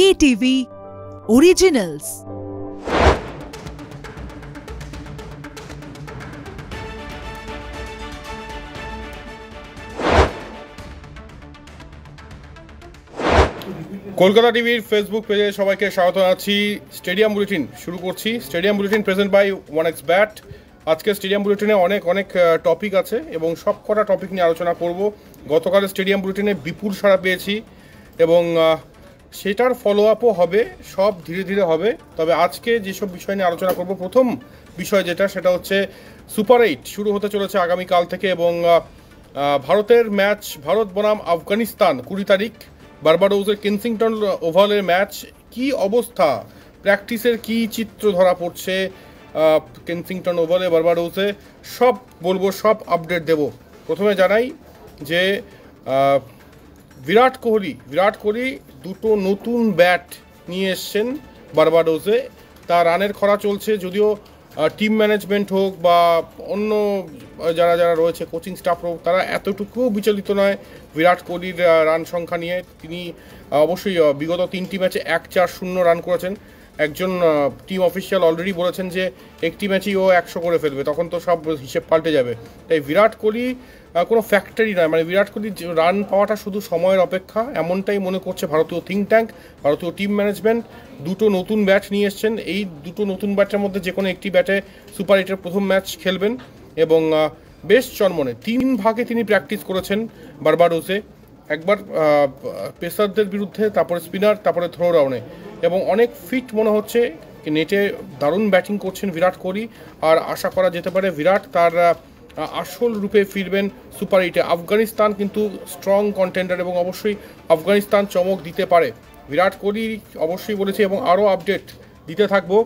KTV originals Kolkata টিভির Facebook পেজে সবাইকে স্বাগত আছি স্টেডিয়াম বুলেটিন শুরু করছি stadium bulletin present by one X bat আজকে স্টেডিয়াম বুলেটিনে অনেক অনেক টপিক আছে এবং সব কটা টপিক নিয়ে আলোচনা করব গতকাল স্টেডিয়াম বুলেটিনে বিপুল সাড়া পেয়েছি এবং সেটার ফলো আপও হবে সব ধীরে ধীরে হবে তবে আজকে যেসব বিষয় নিয়ে আলোচনা করব প্রথম বিষয় যেটা সেটা হচ্ছে সুপার এইট শুরু হতে চলেছে আগামীকাল থেকে এবং ভারতের ম্যাচ ভারত বনাম আফগানিস্তান কুড়ি তারিখ বার্বাডোজের কেনসিংটন ওভালের ম্যাচ কি অবস্থা প্র্যাকটিসের কি চিত্র ধরা পড়ছে কেনসিংটন ওভালে বার্বাডোসে সব বলবো সব আপডেট দেব প্রথমে জানাই যে বিরাট কোহলি বিরাট কোহলি দুটো নতুন ব্যাট নিয়ে এসছেন বারবাডোসে তা রানের খরা চলছে যদিও টিম ম্যানেজমেন্ট হোক বা অন্য যারা যারা রয়েছে কোচিং স্টাফ হোক তারা এতটুকু বিচলিত নয় বিরাট কোহলির রান সংখ্যা নিয়ে তিনি অবশ্যই বিগত তিনটি ম্যাচে এক চার শূন্য রান করেছেন একজন টিম অফিসিয়াল অলরেডি বলেছেন যে একটি ম্যাচেই ও একশো করে ফেলবে তখন তো সব হিসেব পাল্টে যাবে তাই বিরাট কোহলি কোনো ফ্যাক্টরি নয় মানে বিরাট কোহলি রান পাওয়াটা শুধু সময়ের অপেক্ষা এমনটাই মনে করছে ভারতীয় থিঙ্ক ট্যাঙ্ক ভারতীয় টিম ম্যানেজমেন্ট দুটো নতুন ব্যাট নিয়ে এসছেন এই দুটো নতুন ব্যাটের মধ্যে যে কোনো একটি ব্যাটে সুপার এইটের প্রথম ম্যাচ খেলবেন এবং বেশ চন্মনে তিন ভাগে তিনি প্র্যাকটিস করেছেন বারবারোসে একবার পেসারদের বিরুদ্ধে তারপরে স্পিনার তারপরে থ্রো রাউনে এবং অনেক ফিট মনে হচ্ছে নেটে দারুণ ব্যাটিং করছেন বিরাট কোহলি আর আশা করা যেতে পারে বিরাট তার আসল রূপে ফিরবেন সুপার এইটে আফগানিস্তান কিন্তু স্ট্রং কন্টেন্ডার এবং অবশ্যই আফগানিস্তান চমক দিতে পারে বিরাট কোহলি অবশ্যই বলেছে এবং আরও আপডেট দিতে থাকবো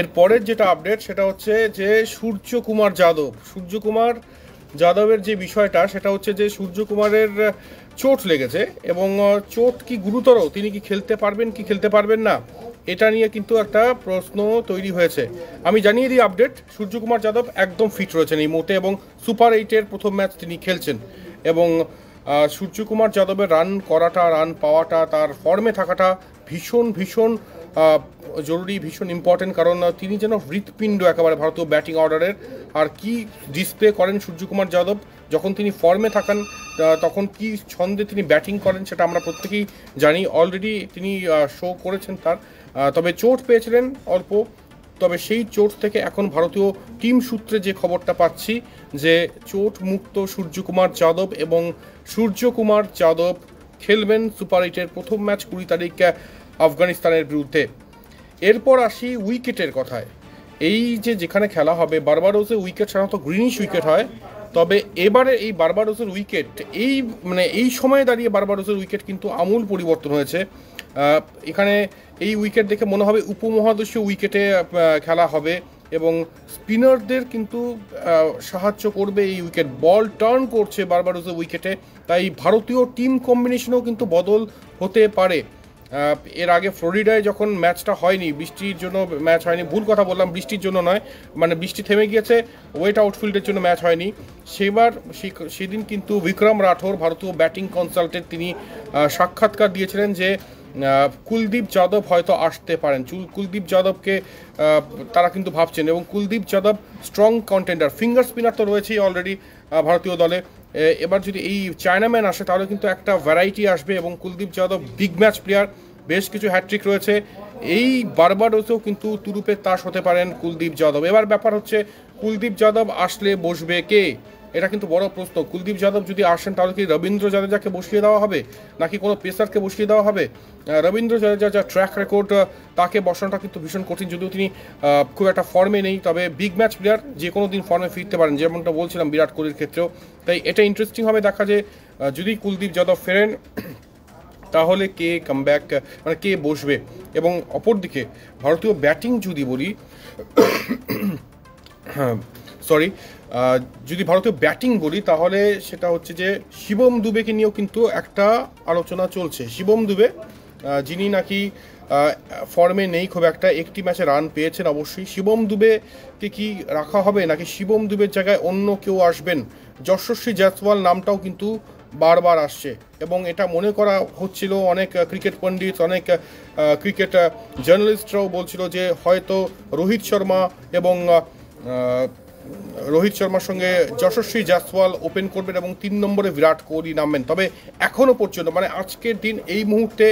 এরপরের যেটা আপডেট সেটা হচ্ছে যে সূর্যকুমার যাদব সূর্যকুমার যাদবের যে বিষয়টা সেটা হচ্ছে যে সূর্যকুমারের চোট লেগেছে এবং চোট কি গুরুতর তিনি কি খেলতে পারবেন কি খেলতে পারবেন না এটা নিয়ে কিন্তু একটা প্রশ্ন তৈরি হয়েছে আমি জানিয়ে দিই আপডেট সূর্যকুমার যাদব একদম ফিট রয়েছেন এই মুহূর্তে এবং সুপার এইটের প্রথম ম্যাচ তিনি খেলছেন এবং সূর্যকুমার যাদবের রান করাটা রান পাওয়াটা তার ফর্মে থাকাটা ভীষণ ভীষণ জরুরি ভীষণ ইম্পর্টেন্ট কারণ তিনি যেন হৃৎপিণ্ড একেবারে ভারতীয় ব্যাটিং অর্ডারের আর কি ডিসপ্লে করেন সূর্যকুমার যাদব যখন তিনি ফর্মে থাকান তখন কি ছন্দে তিনি ব্যাটিং করেন সেটা আমরা প্রত্যেকেই জানি অলরেডি তিনি শো করেছেন তার তবে চোট পেয়েছিলেন অল্প তবে সেই চোট থেকে এখন ভারতীয় টিম সূত্রে যে খবরটা পাচ্ছি যে চোট মুক্ত সূর্যকুমার যাদব এবং সূর্যকুমার যাদব খেলবেন সুপার এইটের প্রথম ম্যাচ কুড়ি তারিখে আফগানিস্তানের বিরুদ্ধে এরপর আসি উইকেটের কথায় এই যে যেখানে খেলা হবে বারবারও যে উইকেট সাধারণত গ্রিনিশ উইকেট হয় তবে এবারে এই বারবারোসের উইকেট এই মানে এই সময়ে দাঁড়িয়ে বারবারোসের উইকেট কিন্তু আমূল পরিবর্তন হয়েছে এখানে এই উইকেট দেখে মনে হবে উপমহাদেশীয় উইকেটে খেলা হবে এবং স্পিনারদের কিন্তু সাহায্য করবে এই উইকেট বল টার্ন করছে বারবারোসের উইকেটে তাই ভারতীয় টিম কম্বিনেশনেও কিন্তু বদল হতে পারে এর আগে ফ্লোরিডায় যখন ম্যাচটা হয়নি বৃষ্টির জন্য ম্যাচ হয়নি ভুল কথা বললাম বৃষ্টির জন্য নয় মানে বৃষ্টি থেমে গিয়েছে ওয়েট আউটফিল্ডের জন্য ম্যাচ হয়নি সেবার সেদিন কিন্তু বিক্রম রাঠোর ভারতীয় ব্যাটিং কনসালটেন্ট তিনি সাক্ষাৎকার দিয়েছিলেন যে কুলদীপ যাদব হয়তো আসতে পারেন কুলদীপ যাদবকে তারা কিন্তু ভাবছেন এবং Kuldeep Yadav strong contender finger spinner তো রয়েছেই অলরেডি ভারতীয় দলে এবার যদি এই চায়নাম্যান আসে তাহলে কিন্তু একটা ভ্যারাইটি আসবে এবং Kuldeep Yadav big match player বেশ কিছু হ্যাট্রিক রয়েছে এই বারবাডোসেও কিন্তু তুরুপের তাস হতে পারেন কুলদীপ যাদব এবার ব্যাপার হচ্ছে কুলদীপ যাদব আসলে বসবে কে এটা কিন্তু বড় প্রশ্ন কুলদীপ যাদব যদি আসেন তাহলে কি রবীন্দ্র জাদেজাকে বসিয়ে দেওয়া হবে নাকি কোনো পেসারকে বসিয়ে দেওয়া হবে রবীন্দ্র জাদেজা যা ট্র্যাক রেকর্ড তাকে বসানোটা কিন্তু ভীষণ কঠিন যদিও তিনি খুব একটা ফর্মে নেই তবে বিগ ম্যাচ প্লেয়ার যে কোনো দিন ফর্মে ফিরতে পারেন যেমনটা বলছিলাম বিরাট কোহলির ক্ষেত্রেও তাই এটা ইন্টারেস্টিং হবে দেখা যে যদি কুলদীপ যাদব ফেরেন তাহলে কে ব্যাক মানে কে বসবে এবং অপরদিকে ভারতীয় ব্যাটিং যদি বলি হ্যাঁ সরি যদি ভারতীয় ব্যাটিং বলি তাহলে সেটা হচ্ছে যে শিবম দুবেকে নিয়েও কিন্তু একটা আলোচনা চলছে শিবম দুবে যিনি নাকি ফর্মে নেই খুব একটা একটি ম্যাচে রান পেয়েছেন অবশ্যই শিবম দুবেকে কি রাখা হবে নাকি শিবম দুবের জায়গায় অন্য কেউ আসবেন যশস্বী জয়সওয়াল নামটাও কিন্তু বারবার আসছে এবং এটা মনে করা হচ্ছিল অনেক ক্রিকেট পণ্ডিত অনেক ক্রিকেট জার্নালিস্টরাও বলছিল যে হয়তো রোহিত শর্মা এবং রোহিত শর্মার সঙ্গে যশস্বী জাসওয়াল ওপেন করবেন এবং তিন নম্বরে বিরাট কোহলি নামবেন তবে এখনও পর্যন্ত মানে আজকের দিন এই মুহূর্তে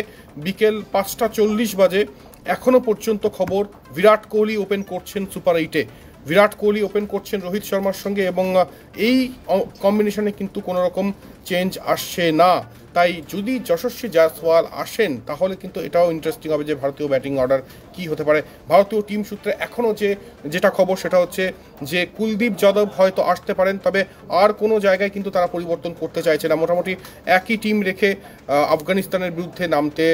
বিকেল পাঁচটা চল্লিশ বাজে এখনও পর্যন্ত খবর বিরাট কোহলি ওপেন করছেন সুপার এইটে বিরাট কোহলি ওপেন করছেন রোহিত শর্মার সঙ্গে এবং এই কম্বিনেশনে কিন্তু কোনো রকম চেঞ্জ আসছে না তাই যদি যশস্বী জয়সওয়াল আসেন তাহলে কিন্তু এটাও ইন্টারেস্টিং হবে যে ভারতীয় ব্যাটিং অর্ডার কি হতে পারে ভারতীয় টিম সূত্রে এখনও যে যেটা খবর সেটা হচ্ছে যে কুলদীপ যাদব হয়তো আসতে পারেন তবে আর কোনো জায়গায় কিন্তু তারা পরিবর্তন করতে চাইছে না মোটামুটি একই টিম রেখে আফগানিস্তানের বিরুদ্ধে নামতে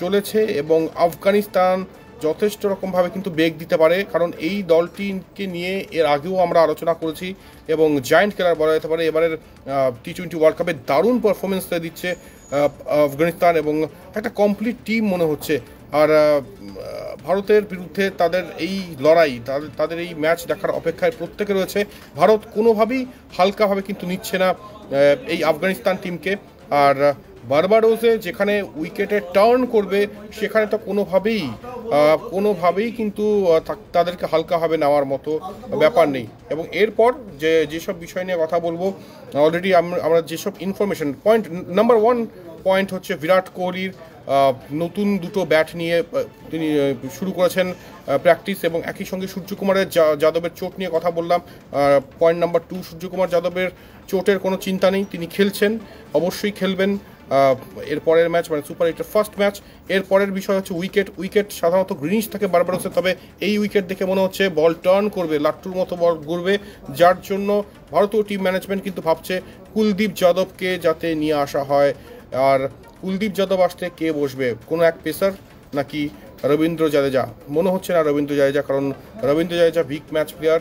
চলেছে এবং আফগানিস্তান যথেষ্ট রকমভাবে কিন্তু বেগ দিতে পারে কারণ এই দলটিকে নিয়ে এর আগেও আমরা আলোচনা করেছি এবং জায়েন্ট খেলার বলা যেতে পারে এবারের টি টোয়েন্টি ওয়ার্ল্ড কাপে দারুণ পারফরমেন্স দিচ্ছে আফগানিস্তান এবং একটা কমপ্লিট টিম মনে হচ্ছে আর ভারতের বিরুদ্ধে তাদের এই লড়াই তাদের এই ম্যাচ দেখার অপেক্ষায় প্রত্যেকে রয়েছে ভারত কোনোভাবেই হালকাভাবে কিন্তু নিচ্ছে না এই আফগানিস্তান টিমকে আর বারবারোসে যেখানে উইকেটে টার্ন করবে সেখানে তো কোনোভাবেই কোনোভাবেই কিন্তু তাদেরকে হালকাভাবে নেওয়ার মতো ব্যাপার নেই এবং এরপর যে যেসব বিষয় নিয়ে কথা বলবো অলরেডি আমরা যেসব information point number one point হচ্ছে বিরাট কোহলির নতুন দুটো ব্যাট নিয়ে তিনি শুরু করেছেন প্র্যাকটিস এবং একই সঙ্গে সূর্যকুমারের যাদবের চোট নিয়ে কথা বললাম পয়েন্ট নাম্বার টু সূর্যকুমার যাদবের চোটের কোনো চিন্তা নেই তিনি খেলছেন অবশ্যই খেলবেন এর পরের ম্যাচ মানে সুপার এইটের ফার্স্ট ম্যাচ এর পরের বিষয় হচ্ছে উইকেট উইকেট সাধারণত গ্রিনিশ থাকে বারবারসে তবে এই উইকেট দেখে মনে হচ্ছে বল টার্ন করবে লাট্টুর মতো বল ঘুরবে যার জন্য ভারতীয় টিম ম্যানেজমেন্ট কিন্তু ভাবছে কুলদীপ যাদবকে যাতে নিয়ে আসা হয় আর কুলদীপ যাদব আসতে কে বসবে কোনো এক পেসার নাকি রবীন্দ্র জাদেজা মনে হচ্ছে না রবীন্দ্র জাদেজা কারণ Ravindra Jadeja big match player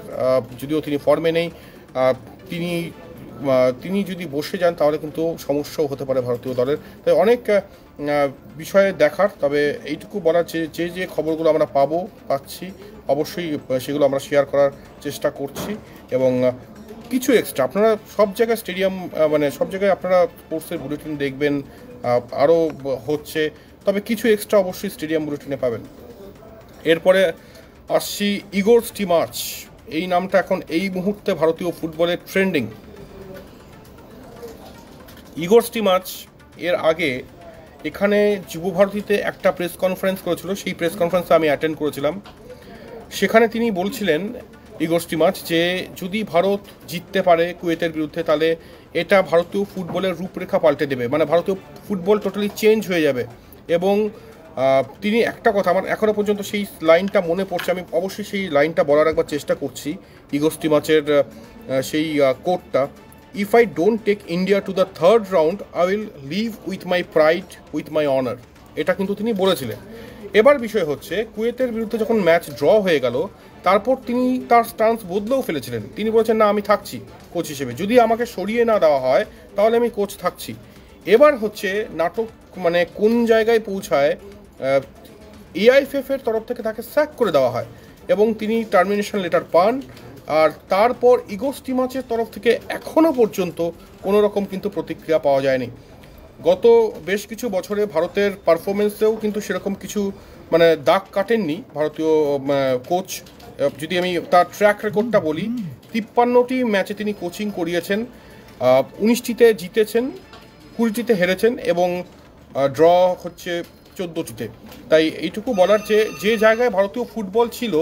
যদিও তিনি ফর্মে নেই তিনি তিনি যদি বসে যান তাহলে কিন্তু সমস্যাও হতে পারে ভারতীয় দলের তাই অনেক বিষয়ে দেখার তবে এইটুকু বলার যে যে খবরগুলো আমরা পাবো পাচ্ছি অবশ্যই সেগুলো আমরা শেয়ার করার চেষ্টা করছি এবং কিছু এক্সট্রা আপনারা সব জায়গায় স্টেডিয়াম মানে সব জায়গায় আপনারা স্পোর্টসের বুলেটিন দেখবেন আরও হচ্ছে তবে কিছু এক্সট্রা অবশ্যই স্টেডিয়াম বুলেটিনে পাবেন এরপরে আসছি ইগোর স্টিমার্চ এই নামটা এখন এই মুহূর্তে ভারতীয় ফুটবলের ট্রেন্ডিং ইগোর মাছ এর আগে এখানে যুবভারতীতে একটা প্রেস কনফারেন্স করেছিল সেই প্রেস কনফারেন্সে আমি অ্যাটেন্ড করেছিলাম সেখানে তিনি বলছিলেন ইগোর মাছ যে যদি ভারত জিততে পারে কুয়েতের বিরুদ্ধে তাহলে এটা ভারতীয় ফুটবলের রূপরেখা পাল্টে দেবে মানে ভারতীয় ফুটবল টোটালি চেঞ্জ হয়ে যাবে এবং তিনি একটা কথা আমার এখনও পর্যন্ত সেই লাইনটা মনে পড়ছে আমি অবশ্যই সেই লাইনটা বলার একবার চেষ্টা করছি মাছের সেই কোর্টটা if I don't take India to the third round, I will leave with my pride, with my honor. এটা কিন্তু তিনি বলেছিলেন এবার বিষয় হচ্ছে কুয়েতের বিরুদ্ধে যখন ম্যাচ ড্র হয়ে গেল তারপর তিনি তার স্টান্স বদলেও ফেলেছিলেন তিনি বলেছেন না আমি থাকছি কোচ হিসেবে যদি আমাকে সরিয়ে না দেওয়া হয় তাহলে আমি কোচ থাকছি এবার হচ্ছে নাটক মানে কোন জায়গায় পৌঁছায় এআইএফএফ এর তরফ থেকে তাকে স্যাক করে দেওয়া হয় এবং তিনি টার্মিনেশন লেটার পান আর তারপর ইগোস্টি মাছের তরফ থেকে এখনও পর্যন্ত কোনো রকম কিন্তু প্রতিক্রিয়া পাওয়া যায়নি গত বেশ কিছু বছরে ভারতের পারফরমেন্সেও কিন্তু সেরকম কিছু মানে দাগ কাটেননি ভারতীয় কোচ যদি আমি তার ট্র্যাক রেকর্ডটা বলি তিপ্পান্নটি ম্যাচে তিনি কোচিং করিয়েছেন উনিশটিতে জিতেছেন কুড়িটিতে হেরেছেন এবং ড্র হচ্ছে চোদ্দোটিতে তাই এইটুকু বলার যে যে জায়গায় ভারতীয় ফুটবল ছিল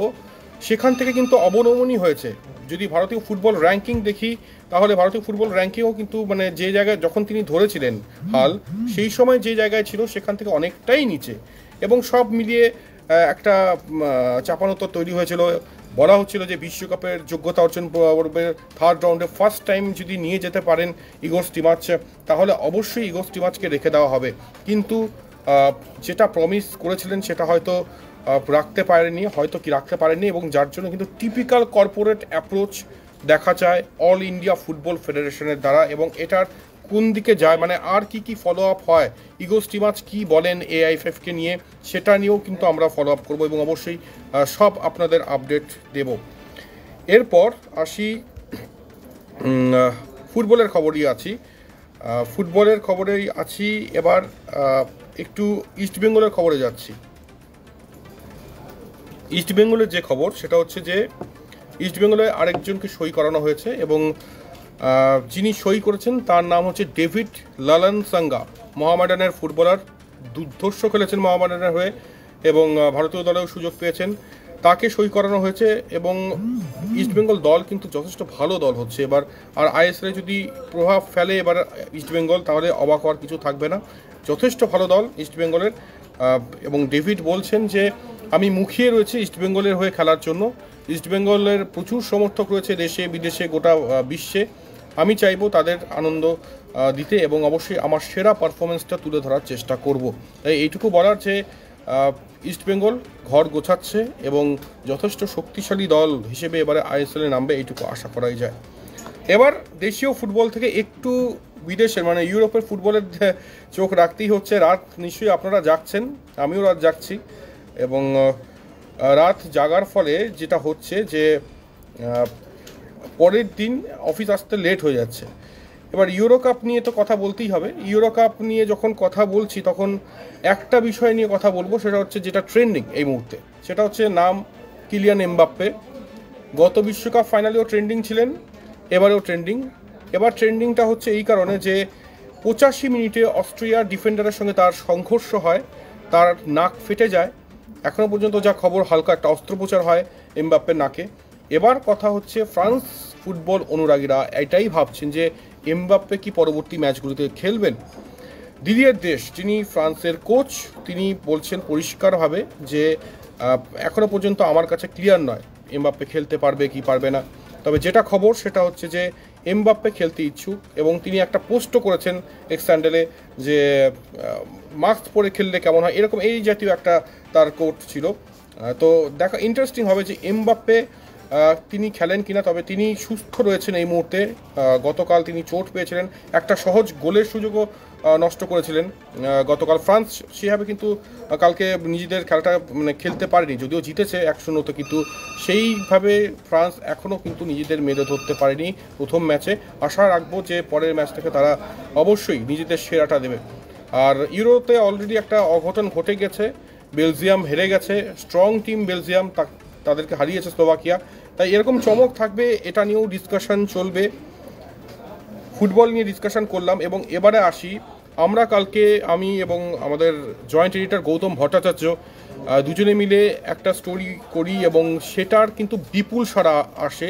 সেখান থেকে কিন্তু অবনমনই হয়েছে যদি ভারতীয় ফুটবল র্যাঙ্কিং দেখি তাহলে ভারতীয় ফুটবল র্যাঙ্কিংও কিন্তু মানে যে জায়গায় যখন তিনি ধরেছিলেন হাল সেই সময় যে জায়গায় ছিল সেখান থেকে অনেকটাই নিচে এবং সব মিলিয়ে একটা চাপানোত্তর তৈরি হয়েছিল বলা হচ্ছিল যে বিশ্বকাপের যোগ্যতা অর্জন পর্বের থার্ড রাউন্ডে ফার্স্ট টাইম যদি নিয়ে যেতে পারেন ইগোর স্টিমাচ তাহলে অবশ্যই ইগোর স্টিমাচকে রেখে দেওয়া হবে কিন্তু যেটা প্রমিস করেছিলেন সেটা হয়তো রাখতে পারেনি হয়তো কি রাখতে পারেনি এবং যার জন্য কিন্তু টিপিক্যাল কর্পোরেট অ্যাপ্রোচ দেখা যায় অল ইন্ডিয়া ফুটবল ফেডারেশনের দ্বারা এবং এটার কোন দিকে যায় মানে আর কি কি ফলো আপ হয় ইগো স্টিমাচ কি বলেন এআইএফএফকে নিয়ে সেটা নিয়েও কিন্তু আমরা ফলো আপ করবো এবং অবশ্যই সব আপনাদের আপডেট দেব এরপর আসি ফুটবলের খবরই আছি ফুটবলের খবরেই আছি এবার একটু ইস্টবেঙ্গলের খবরে যাচ্ছি ইস্টবেঙ্গলের যে খবর সেটা হচ্ছে যে ইস্টবেঙ্গলে আরেকজনকে সই করানো হয়েছে এবং যিনি সই করেছেন তার নাম হচ্ছে ডেভিড লালন সাঙ্গা মহামেডানের ফুটবলার দুর্ধর্ষ খেলেছেন মহামেডানের হয়ে এবং ভারতীয় দলেও সুযোগ পেয়েছেন তাকে সই করানো হয়েছে এবং ইস্টবেঙ্গল দল কিন্তু যথেষ্ট ভালো দল হচ্ছে এবার আর আইএসএলে যদি প্রভাব ফেলে এবার ইস্টবেঙ্গল তাহলে অবাক হওয়ার কিছু থাকবে না যথেষ্ট ভালো দল ইস্টবেঙ্গলের এবং ডেভিড বলছেন যে আমি মুখিয়ে রয়েছি ইস্টবেঙ্গলের হয়ে খেলার জন্য ইস্টবেঙ্গলের প্রচুর সমর্থক রয়েছে দেশে বিদেশে গোটা বিশ্বে আমি চাইবো তাদের আনন্দ দিতে এবং অবশ্যই আমার সেরা পারফরমেন্সটা তুলে ধরার চেষ্টা করব তাই এইটুকু বলার যে ইস্টবেঙ্গল ঘর গোছাচ্ছে এবং যথেষ্ট শক্তিশালী দল হিসেবে এবারে আইএসএলে নামবে এইটুকু আশা করাই যায় এবার দেশীয় ফুটবল থেকে একটু বিদেশের মানে ইউরোপের ফুটবলের চোখ রাখতেই হচ্ছে রাত নিশ্চয়ই আপনারা যাচ্ছেন আমিও রাত যাচ্ছি এবং রাত জাগার ফলে যেটা হচ্ছে যে পরের দিন অফিস আসতে লেট হয়ে যাচ্ছে এবার ইউরো কাপ নিয়ে তো কথা বলতেই হবে ইউরো কাপ নিয়ে যখন কথা বলছি তখন একটা বিষয় নিয়ে কথা বলবো সেটা হচ্ছে যেটা ট্রেন্ডিং এই মুহূর্তে সেটা হচ্ছে নাম কিলিয়ান এমবাপ্পে গত বিশ্বকাপ ফাইনালেও ট্রেন্ডিং ছিলেন এবারেও ট্রেন্ডিং এবার ট্রেন্ডিংটা হচ্ছে এই কারণে যে পঁচাশি মিনিটে অস্ট্রিয়ার ডিফেন্ডারের সঙ্গে তার সংঘর্ষ হয় তার নাক ফেটে যায় এখনও পর্যন্ত যা খবর হালকা একটা অস্ত্রোপচার হয় এমবাপ্পের নাকে এবার কথা হচ্ছে ফ্রান্স ফুটবল অনুরাগীরা এটাই ভাবছেন যে এমবাপ্পে কি পরবর্তী ম্যাচগুলিতে খেলবেন দিদিয়ের দেশ যিনি ফ্রান্সের কোচ তিনি বলছেন পরিষ্কারভাবে যে এখনও পর্যন্ত আমার কাছে ক্লিয়ার নয় এমবাপ্পে খেলতে পারবে কি পারবে না তবে যেটা খবর সেটা হচ্ছে যে এমবাপ্পে খেলতে ইচ্ছুক এবং তিনি একটা পোস্টও করেছেন এক্স স্যান্ডেলে যে মাস্ক পরে খেললে কেমন হয় এরকম এই জাতীয় একটা তার কোর্ট ছিল তো দেখা ইন্টারেস্টিং হবে যে এমবাপ্পে তিনি খেলেন কিনা তবে তিনি সুস্থ রয়েছেন এই মুহূর্তে গতকাল তিনি চোট পেয়েছিলেন একটা সহজ গোলের সুযোগও নষ্ট করেছিলেন গতকাল ফ্রান্স সেভাবে কিন্তু কালকে নিজেদের খেলাটা মানে খেলতে পারেনি যদিও জিতেছে এক শূন্যতে কিন্তু সেইভাবে ফ্রান্স এখনও কিন্তু নিজেদের মেরে ধরতে পারেনি প্রথম ম্যাচে আশা রাখবো যে পরের ম্যাচ থেকে তারা অবশ্যই নিজেদের সেরাটা দেবে আর ইউরোতে অলরেডি একটা অঘটন ঘটে গেছে বেলজিয়াম হেরে গেছে স্ট্রং টিম বেলজিয়াম তাদেরকে হারিয়েছে স্লোভাকিয়া তাই এরকম চমক থাকবে এটা নিয়েও ডিসকাশন চলবে ফুটবল নিয়ে ডিসকাশন করলাম এবং এবারে আসি আমরা কালকে আমি এবং আমাদের জয়েন্ট এডিটর গৌতম ভট্টাচার্য দুজনে মিলে একটা স্টোরি করি এবং সেটার কিন্তু বিপুল সারা আসে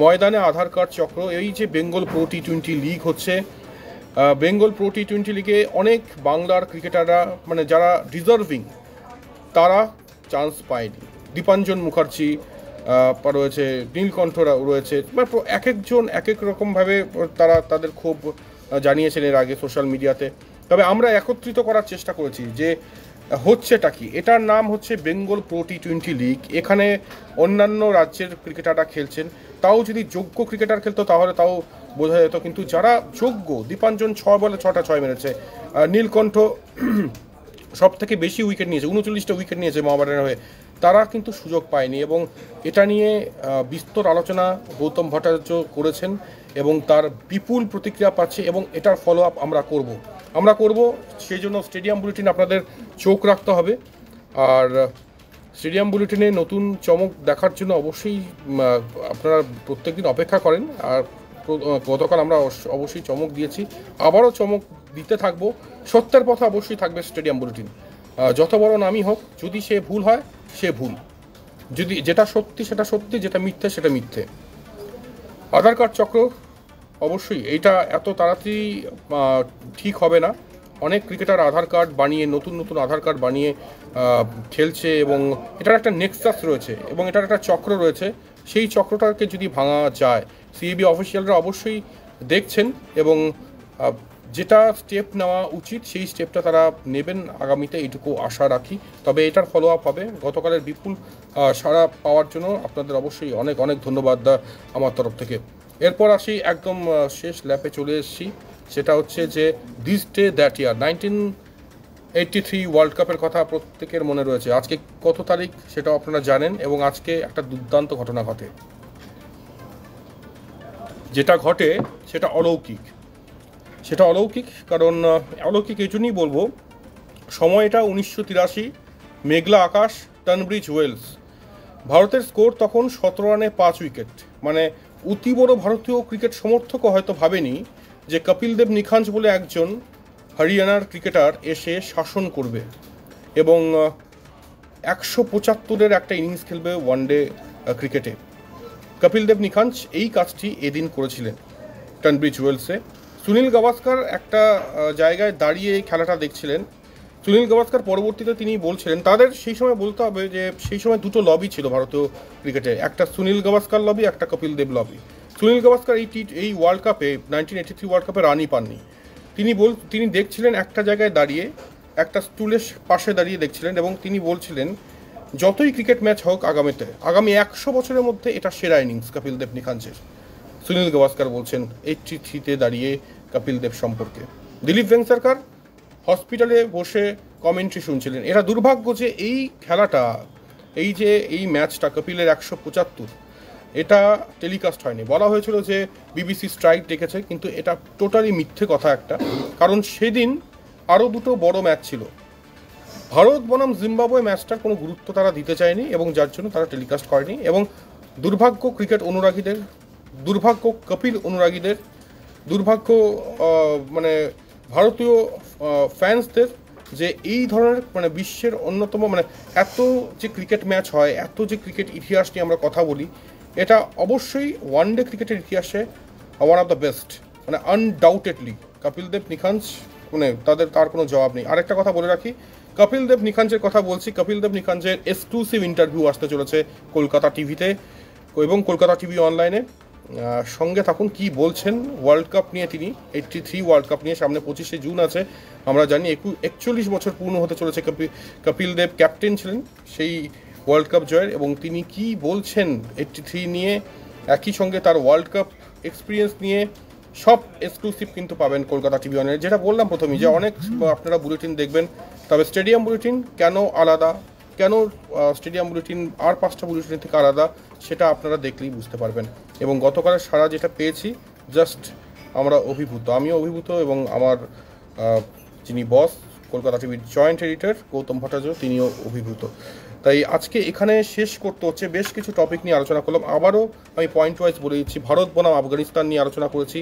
ময়দানে আধার কার্ড চক্র এই যে Bengal pro T twenty league হচ্ছে বেঙ্গল প্রো টি টোয়েন্টি লিগে অনেক বাংলার ক্রিকেটাররা মানে যারা ডিজার্ভিং তারা চান্স পায়নি দীপাঞ্জন মুখার্জি রয়েছে নীলকণ্ঠ রয়েছে এক একজন এক এক রকমভাবে তারা তাদের ক্ষোভ জানিয়েছেন এর আগে সোশ্যাল মিডিয়াতে তবে আমরা একত্রিত করার চেষ্টা করেছি যে হচ্ছেটা কি এটার নাম হচ্ছে Bengal pro T twenty league এখানে অন্যান্য রাজ্যের ক্রিকেটাররা খেলছেন তাও যদি যোগ্য ক্রিকেটার খেলতো তাহলে তাও বোঝা যেত কিন্তু যারা যোগ্য দীপাঞ্জন ছয় বলে ছটা ছয় মেরেছে নীলকণ্ঠ সব থেকে বেশি উইকেট নিয়েছে উনচল্লিশটা উইকেট নিয়েছে মহাবারের হয়ে তারা কিন্তু সুযোগ পায়নি এবং এটা নিয়ে বিস্তর আলোচনা গৌতম ভট্টাচার্য করেছেন এবং তার বিপুল প্রতিক্রিয়া পাচ্ছে এবং এটার ফলো আপ আমরা করব। আমরা করব সেই জন্য স্টেডিয়াম বুলেটিন আপনাদের চোখ রাখতে হবে আর স্টেডিয়াম বুলেটিনে নতুন চমক দেখার জন্য অবশ্যই আপনারা প্রত্যেকদিন অপেক্ষা করেন আর গতকাল আমরা অবশ্যই চমক দিয়েছি আবারও চমক দিতে থাকবো সত্যের পথে অবশ্যই থাকবে স্টেডিয়াম বুলেটিন যত বড় নামই হোক যদি সে ভুল হয় সে ভুল যদি যেটা সত্যি সেটা সত্যি যেটা মিথ্যে সেটা মিথ্যে আধার কার্ড চক্র অবশ্যই এইটা এত তাড়াতাড়ি ঠিক হবে না অনেক ক্রিকেটার আধার কার্ড বানিয়ে নতুন নতুন আধার কার্ড বানিয়ে খেলছে এবং এটার একটা নেক্সাস রয়েছে এবং এটার একটা চক্র রয়েছে সেই চক্রটাকে যদি ভাঙা যায় সিএবি অফিসিয়ালরা অবশ্যই দেখছেন এবং যেটা স্টেপ নেওয়া উচিত সেই স্টেপটা তারা নেবেন আগামীতে এইটুকু আশা রাখি তবে এটার ফলো আপ হবে গতকালের বিপুল সাড়া পাওয়ার জন্য আপনাদের অবশ্যই অনেক অনেক ধন্যবাদ আমার তরফ থেকে এরপর আসি একদম শেষ ল্যাপে চলে এসেছি সেটা হচ্ছে যে this day that year nineteen eighty three world কাপের কথা প্রত্যেকের মনে রয়েছে আজকে কত তারিখ সেটাও আপনারা জানেন এবং আজকে একটা দুর্দান্ত ঘটনা ঘটে যেটা ঘটে সেটা অলৌকিক সেটা অলৌকিক কারণ অলৌকিক এই জন্যই বলবো এটা উনিশশো তিরাশি মেঘলা আকাশ টানব্রিজ ওয়েলস ভারতের স্কোর তখন সতেরো রানে পাঁচ উইকেট মানে অতি বড় ভারতীয় ক্রিকেট সমর্থকও হয়তো ভাবেনি যে কপিল দেব নিখাঞ্জ বলে একজন হরিয়ানার ক্রিকেটার এসে শাসন করবে এবং একশো পঁচাত্তরের একটা ইনিংস খেলবে ওয়ানডে ক্রিকেটে কপিল দেব নিখাঞ্জ এই কাজটি এদিন করেছিলেন টনব্রিজ ওয়েলসে সুনীল গাভাস্কার একটা জায়গায় দাঁড়িয়ে এই খেলাটা দেখছিলেন সুনীল গাভাস্কর পরবর্তীতে তিনি বলছিলেন তাদের সেই সময় বলতে হবে যে সেই সময় দুটো লবি ছিল ভারতীয় ক্রিকেটে একটা সুনীল গাভাস্কার লবি একটা কপিল দেব লবি সুনীল গাভাস্কর এই টি এই ওয়ার্ল্ড কাপে নাইনটিন এইটি থ্রি ওয়ার্ল্ড কাপে রানই পাননি তিনি বল তিনি দেখছিলেন একটা জায়গায় দাঁড়িয়ে একটা স্টুলের পাশে দাঁড়িয়ে দেখছিলেন এবং তিনি বলছিলেন যতই ক্রিকেট ম্যাচ হোক আগামীতে আগামী একশো বছরের মধ্যে এটা সেরা ইনিংস কপিল দেব নিখাঞ্জের সুনীল গাভাস্কার বলছেন এইটটি থ্রিতে দাঁড়িয়ে কপিল দেব সম্পর্কে দিলীপ ভেংসারকার হসপিটালে বসে কমেন্ট্রি শুনছিলেন এটা দুর্ভাগ্য যে এই খেলাটা এই যে এই ম্যাচটা কপিলের একশো পঁচাত্তর এটা টেলিকাস্ট হয়নি বলা হয়েছিল যে বিবিসি স্ট্রাইক ডেকেছে কিন্তু এটা টোটালি মিথ্যে কথা একটা কারণ সেদিন আরও দুটো বড় ম্যাচ ছিল ভারত বনাম জিম্বাবুয়ে ম্যাচটার কোনো গুরুত্ব তারা দিতে চায়নি এবং যার জন্য তারা টেলিকাস্ট করেনি এবং দুর্ভাগ্য ক্রিকেট অনুরাগীদের দুর্ভাগ্য কপিল অনুরাগীদের দুর্ভাগ্য মানে ভারতীয় ফ্যান্সদের যে এই ধরনের মানে বিশ্বের অন্যতম মানে এত যে ক্রিকেট ম্যাচ হয় এত যে ক্রিকেট ইতিহাস নিয়ে আমরা কথা বলি এটা অবশ্যই ওয়ান ডে ক্রিকেটের ইতিহাসে ওয়ান অফ দ্য বেস্ট মানে আনডাউটেডলি কপিল দেব নিখাঞ্জ মানে তাদের তার কোনো জবাব নেই আরেকটা কথা বলে রাখি কপিল দেব নিখাঞ্জের কথা বলছি কপিল দেব নিখাঞ্জের এক্সক্লুসিভ ইন্টারভিউ আসতে চলেছে কলকাতা টিভিতে এবং কলকাতা টিভি অনলাইনে সঙ্গে থাকুন কি বলছেন ওয়ার্ল্ড কাপ নিয়ে তিনি এইটটি থ্রি ওয়ার্ল্ড কাপ নিয়ে সামনে পঁচিশে জুন আছে আমরা জানি একু একচল্লিশ বছর পূর্ণ হতে চলেছে কপিল কপিল দেব ক্যাপ্টেন ছিলেন সেই ওয়ার্ল্ড কাপ জয়ের এবং তিনি কি বলছেন এইটটি থ্রি নিয়ে একই সঙ্গে তার ওয়ার্ল্ড কাপ এক্সপিরিয়েন্স নিয়ে সব এক্সক্লুসিভ কিন্তু পাবেন কলকাতা টিভি অনের যেটা বললাম প্রথমেই যে অনেক আপনারা বুলেটিন দেখবেন তবে স্টেডিয়াম বুলেটিন কেন আলাদা কেন স্টেডিয়াম বুলেটিন আর পাঁচটা বুলেটিন থেকে আলাদা সেটা আপনারা দেখলেই বুঝতে পারবেন এবং গতকালের সারা যেটা পেয়েছি জাস্ট আমরা অভিভূত আমিও অভিভূত এবং আমার যিনি বস কলকাতা টিভির জয়েন্ট এডিটর গৌতম ভট্টাচার্য তিনিও অভিভূত তাই আজকে এখানে শেষ করতে হচ্ছে বেশ কিছু টপিক নিয়ে আলোচনা করলাম আবারও আমি পয়েন্ট ওয়াইজ বলে দিচ্ছি ভারত বনাম আফগানিস্তান নিয়ে আলোচনা করেছি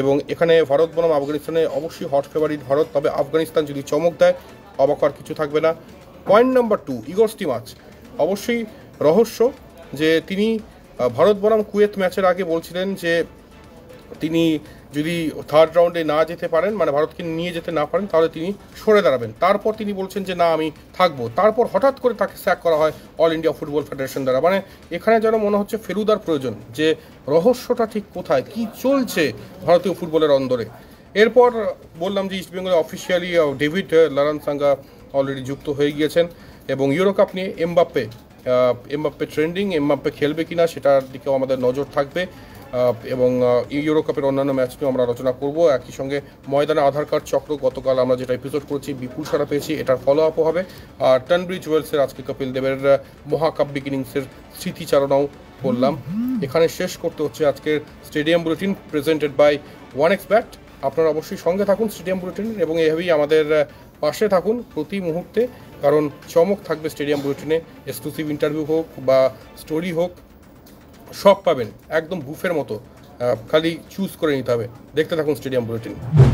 এবং এখানে ভারত বনাম আফগানিস্তানে অবশ্যই হট ফেভারিট ভারত তবে আফগানিস্তান যদি চমক দেয় অবাক হওয়ার কিছু থাকবে না point number two Igor Stimac অবশ্যই রহস্য যে তিনি ভারত বনাম কুয়েত ম্যাচের আগে বলছিলেন যে তিনি যদি থার্ড রাউন্ডে না যেতে পারেন মানে ভারতকে নিয়ে যেতে না পারেন তাহলে তিনি সরে দাঁড়াবেন তারপর তিনি বলছেন যে না আমি থাকবো তারপর হঠাৎ করে তাকে স্যাক করা হয় অল ইন্ডিয়া ফুটবল ফেডারেশন দ্বারা মানে এখানে যেন মনে হচ্ছে ফেলুদার প্রয়োজন যে রহস্যটা ঠিক কোথায় কি চলছে ভারতীয় ফুটবলের অন্দরে এরপর বললাম যে ইস্টবেঙ্গলে officially David Lalhlansanga already যুক্ত হয়ে গিয়েছেন এবং ইউরো কাপ নিয়ে এমবাপ্পে এমবাপ্পে ট্রেন্ডিং এমবাপ্পে খেলবে কিনা সেটার দিকেও আমাদের নজর থাকবে এবং ইউরো কাপের অন্যান্য ম্যাচ নিয়ে আমরা আলোচনা করব একই সঙ্গে ময়দানে আধার কার্ড চক্র গতকাল আমরা যেটা এপিসোড করেছি বিপুল সারা পেয়েছি এটার ফলো আপও হবে আর টানব্রিজ ওয়েলসের আজকে কপিল দেবের মহাকাব্যিক ইনিংসের স্মৃতিচারণাও করলাম এখানে শেষ করতে হচ্ছে আজকের stadium bulletin presented by one X bat আপনারা অবশ্যই সঙ্গে থাকুন স্টেডিয়াম বুলেটিন এবং এভাবেই আমাদের পাশে থাকুন প্রতি মুহূর্তে কারণ চমক থাকবে স্টেডিয়াম বুলেটিনে এক্সক্লুসিভ ইন্টারভিউ হোক বা স্টোরি হোক সব পাবেন একদম বুফের মতো খালি চুজ করে নিতে হবে দেখতে থাকুন স্টেডিয়াম বুলেটিন